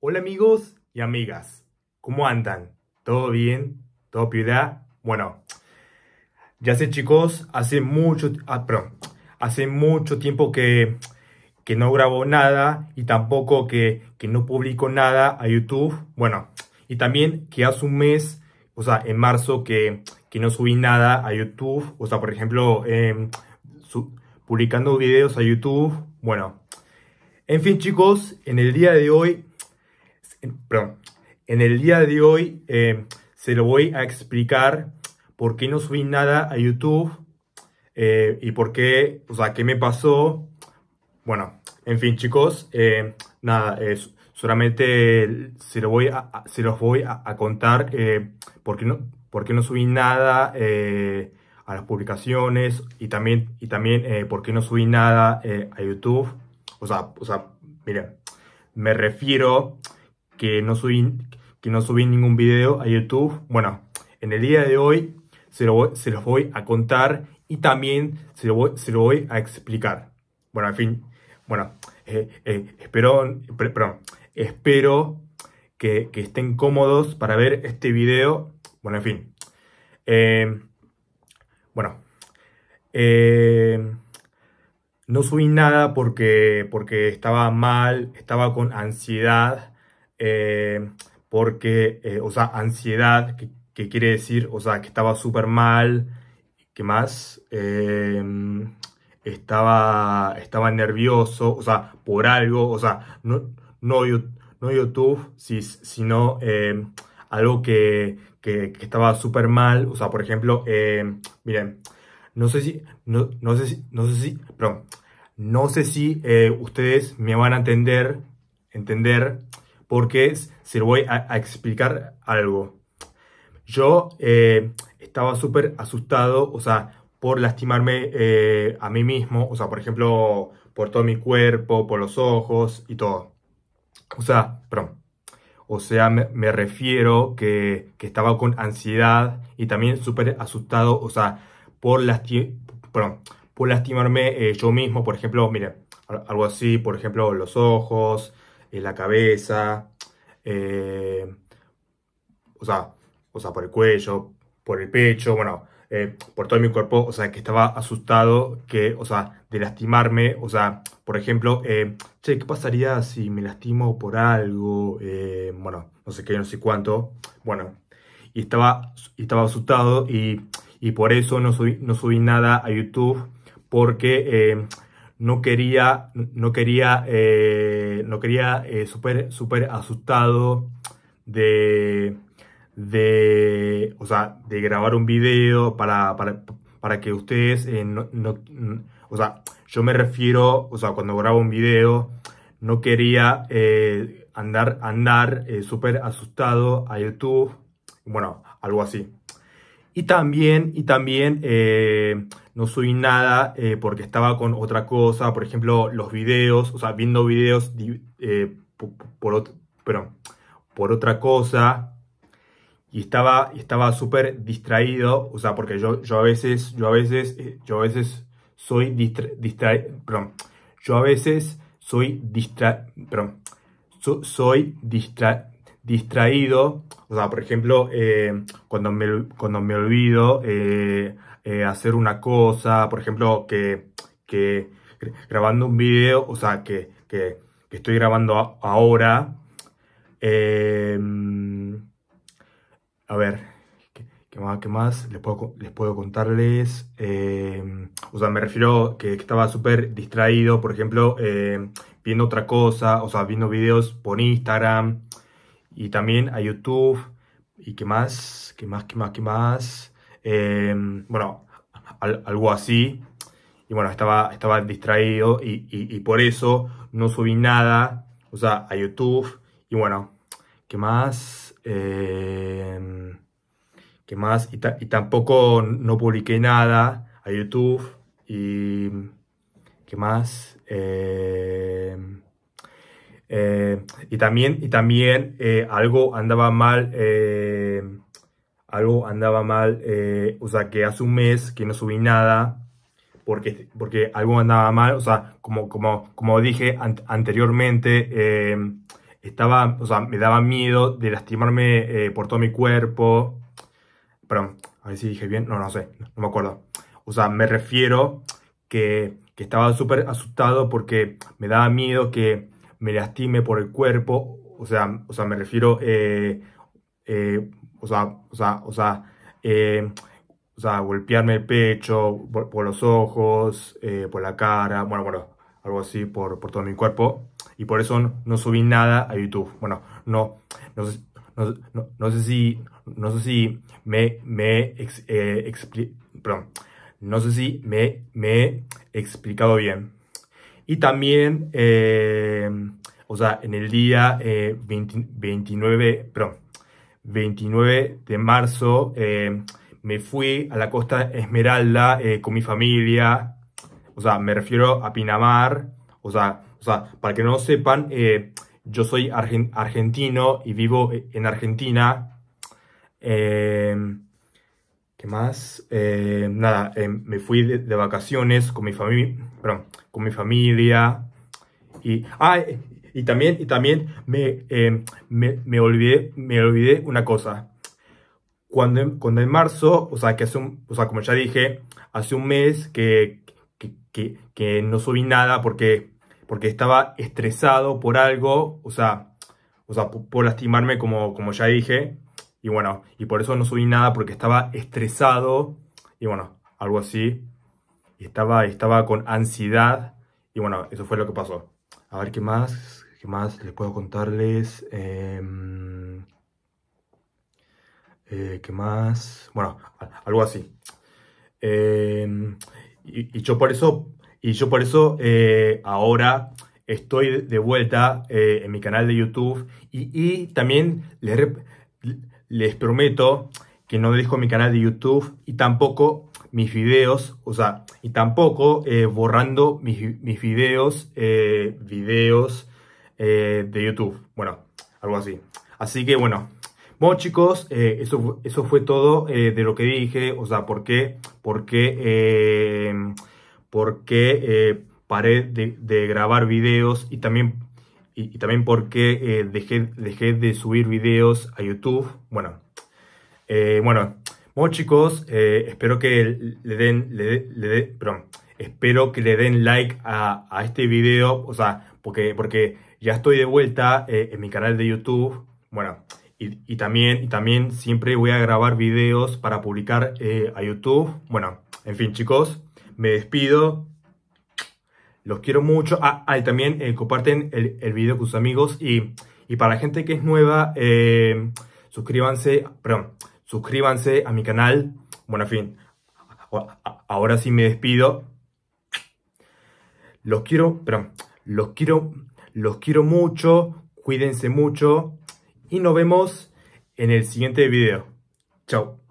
Hola amigos y amigas, ¿cómo andan? ¿Todo bien? ¿Todo piedad? Bueno, ya sé chicos, hace mucho, ah, hace mucho tiempo que, no grabo nada y tampoco que, no publico nada a YouTube. Bueno, y también que hace un mes, o sea, en marzo que, no subí nada a YouTube. O sea, por ejemplo, em, publicando videos a YouTube. Bueno, en fin chicos, en el día de hoy perdón, en el día de hoy eh, se lo voy a explicar por qué no subí nada a YouTube eh, y por qué, o sea, qué me pasó. Bueno, en fin, chicos, eh, nada, solamente se, lo voy a, se los voy a, contar por, qué no, no subí nada a las publicaciones y también, y también por qué no subí nada a YouTube. O sea, o sea, miren, me refiero que no subí, que no subí ningún video a YouTube. Bueno, en el día de hoy se, lo se los voy a contar y también se lo voy, a explicar. Bueno, en fin, bueno, eh, eh, espero, espero que, estén cómodos para ver este video. Bueno, en fin. Eh, bueno, no subí nada porque, porque estaba mal, estaba con ansiedad eh, porque, eh, o sea, ansiedad, que, quiere decir, o sea, que estaba súper mal, ¿Qué más, em, estaba, estaba nervioso, o sea, por algo, o sea, no, no, no YouTube, sino em, algo que, que, estaba súper mal, o sea, por ejemplo, em, miren, no sé si, no, no sé si, no sé si, perdón, no sé si eh, ustedes me van a entender, entender porque se lo voy a, explicar algo. Yo eh, estaba súper asustado, o sea, por lastimarme eh, a mí mismo, o sea, por ejemplo, por todo mi cuerpo, por los ojos y todo. O sea, perdón. O sea, me, refiero que, estaba con ansiedad y también súper asustado, o sea, por, por lastimarme eh, yo mismo, por ejemplo, mire, algo así, por ejemplo, los ojos, en la cabeza, eh, o, sea, o sea, por el cuello, por el pecho, bueno, eh, por todo mi cuerpo, o sea, que estaba asustado que, o sea, de lastimarme, o sea, por ejemplo, eh, che, ¿qué pasaría si me lastimo por algo? bueno, no sé qué, no sé cuánto, bueno, y estaba, estaba asustado y, y, por eso no subí, no subí nada a YouTube porque no quería, no quería, eh, no quería eh, súper, súper asustado de, de, o sea, de grabar un video para, para, para que ustedes, eh, no, o sea, yo me refiero, o sea, cuando grabo un video, no quería andar, andar súper asustado a YouTube, bueno, algo así. Y también, y también eh, no subí nada eh, porque estaba con otra cosa, por ejemplo, los videos, o sea, viendo videos eh, por, por otra cosa. Y estaba estaba súper distraído, o sea, porque yo, yo a veces, yo a veces, yo a veces soy distra, yo a veces soy distra, perdón, soy distraído, o sea, por ejemplo, eh, cuando, me, cuando me olvido eh, eh, hacer una cosa, por ejemplo, que, que grabando un video, o sea, que, que, estoy grabando ahora, em, a ver, ¿qué, más, qué les puedo, les puedo contarles? Em, o sea, me refiero que, estaba súper distraído, por ejemplo, viendo otra cosa, o sea, viendo videos por Instagram, y también a YouTube y qué más, qué más, qué más, qué más. Em, bueno, algo así. Y bueno, estaba, estaba distraído y, y, por eso no subí nada, o sea, a YouTube. Y bueno, ¿qué más? Em, ¿Qué más? Y, tampoco no publiqué nada a YouTube. ¿Y qué más? Em, eh, y también, y también eh, algo andaba mal, eh, algo andaba mal, o sea, que hace un mes que no subí nada, porque, porque algo andaba mal, o sea, como, como, como dije anteriormente, estaba, o sea, me daba miedo de lastimarme por todo mi cuerpo, perdón, a ver si dije bien, no, no sé, no, me acuerdo. O sea, me refiero que, que estaba súper asustado porque me daba miedo que me lastime por el cuerpo, o sea, o sea me refiero, eh, eh o sea, o sea, o sea, eh, o sea, golpearme el pecho, por, los ojos, eh, por la cara, bueno, bueno, algo así, por, todo mi cuerpo. Y por eso no, subí nada a YouTube. Bueno, no, no sé, no, sé si, no sé si me, me, perdón, no sé si me, me he explicado bien. Y también, eh, o sea, en el día eh, 29, perdón, 29 de marzo eh, me fui a la costa Esmeralda eh, con mi familia. O sea, me refiero a Pinamar. O sea, o sea para que no lo sepan, yo soy argentino y vivo en Argentina. Eh, ¿Qué más? Eh, nada, eh, me fui de, vacaciones con mi familia, perdón, con mi familia. Y, ah, y también, y también me, eh, me, olvidé, una cosa. Cuando, cuando en marzo, o sea, que hace un, o como ya dije, hace un mes que, que, no subí nada porque, porque estaba estresado por algo, o sea, o sea por, lastimarme como, como ya dije. Y bueno, y por eso no subí nada porque estaba estresado. Y bueno, algo así. Y estaba, estaba con ansiedad. Y bueno, eso fue lo que pasó. A ver qué más, qué más les puedo contarles. Em, eh, ¿Qué más? Bueno, algo así. Em, y, yo por eso, y yo por eso eh, ahora estoy de vuelta eh, en mi canal de YouTube y, y también les, les prometo que no dejo mi canal de YouTube y tampoco mis videos, o sea, y tampoco eh, borrando mis, videos, eh, videos eh, de YouTube. Bueno, algo así. Así que bueno, bueno chicos, eso, eso fue todo de lo que dije, o sea, por qué, por qué, por qué paré de, grabar videos y también y, también porque eh, dejé, de subir videos a YouTube. Bueno, eh, bueno, bueno chicos, eh, espero que le den, le, espero que le den like a, este video, o sea, porque, porque ya estoy de vuelta en mi canal de YouTube. Bueno, y, también, también siempre voy a grabar videos para publicar a YouTube. Bueno, en fin chicos, me despido. Los quiero mucho. Ah, ah y también eh, comparten el, el, video con sus amigos. Y, para la gente que es nueva, eh, suscríbanse, suscríbanse a mi canal. Bueno, en fin, ahora sí me despido. Los quiero, perdón, los quiero, los quiero mucho. Cuídense mucho. Y nos vemos en el siguiente video. Chao.